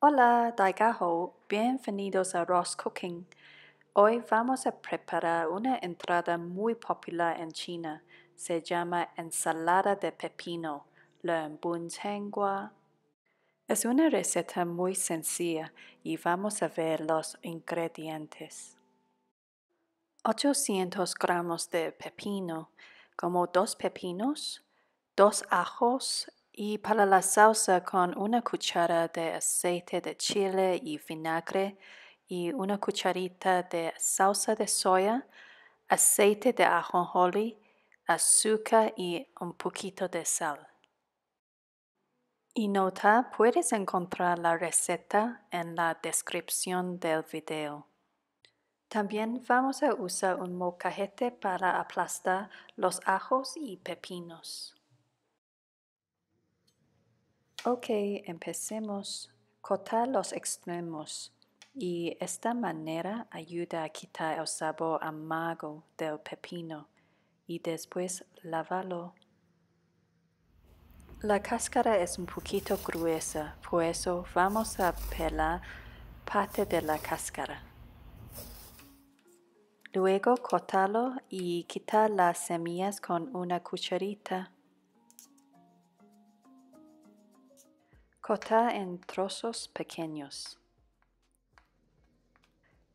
Hola, Daigaho. Bienvenidos a Ross Cooking. Hoy vamos a preparar una entrada muy popular en China. Se llama ensalada de pepino, lenbunchengua. Es una receta muy sencilla y vamos a ver los ingredientes. 800 gramos de pepino, como dos pepinos, dos ajos y para la salsa con una cuchara de aceite de chile y vinagre y una cucharita de salsa de soya, aceite de ajonjolí, azúcar y un poquito de sal. Y nota, puedes encontrar la receta en la descripción del video. También vamos a usar un mocajete para aplastar los ajos y pepinos. Ok, empecemos. Cortar los extremos y esta manera ayuda a quitar el sabor amargo del pepino y después lavarlo. La cáscara es un poquito gruesa, por eso vamos a pelar parte de la cáscara. Luego cortarlo y quitar las semillas con una cucharita. Corta en trozos pequeños.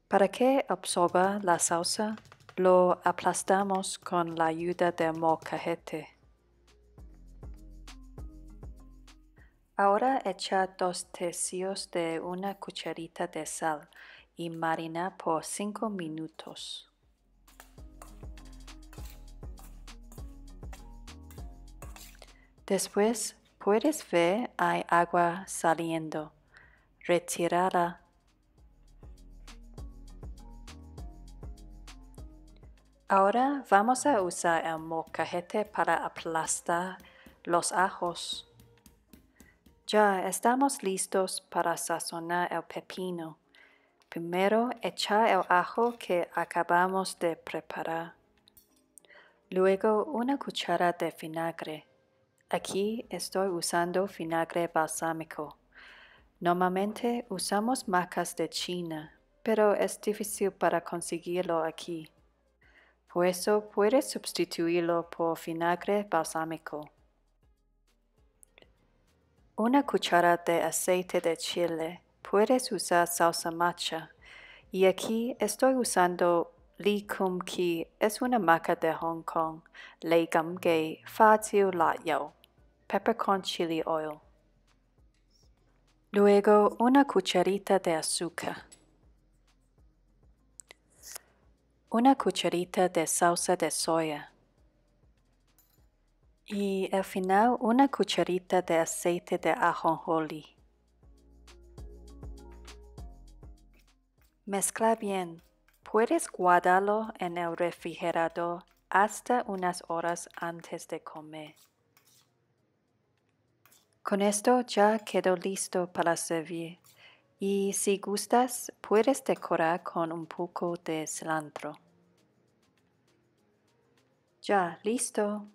Para que absorba la salsa, lo aplastamos con la ayuda un mocajete. Ahora echa dos tercios de una cucharita de sal y marina por 5 minutos. Después Puedes ver hay agua saliendo. Retirada. Ahora vamos a usar el mocajete para aplastar los ajos. Ya estamos listos para sazonar el pepino. Primero echa el ajo que acabamos de preparar. Luego una cuchara de vinagre. Aquí estoy usando vinagre balsámico. Normalmente usamos marcas de China, pero es difícil para conseguirlo aquí. Por eso puedes sustituirlo por vinagre balsámico. Una cuchara de aceite de chile. Puedes usar salsa matcha. Y aquí estoy usando Lee Kum Ki, es una marca de Hong Kong. Lei gay Gei Fa La Yao peppercorn chili oil. Luego una cucharita de azúcar. Una cucharita de salsa de soya. Y al final una cucharita de aceite de ajonjoli. Mezcla bien. Puedes guardarlo en el refrigerador hasta unas horas antes de comer. Con esto ya quedó listo para servir y si gustas puedes decorar con un poco de cilantro. Ya, listo.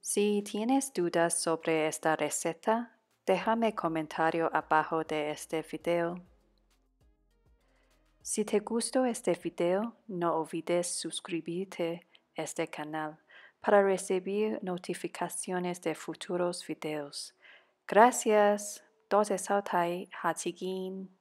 Si tienes dudas sobre esta receta, déjame comentario abajo de este video. Si te gustó este video, no olvides suscribirte a este canal para recibir notificaciones de futuros videos. gracias，多谢收睇，下次見。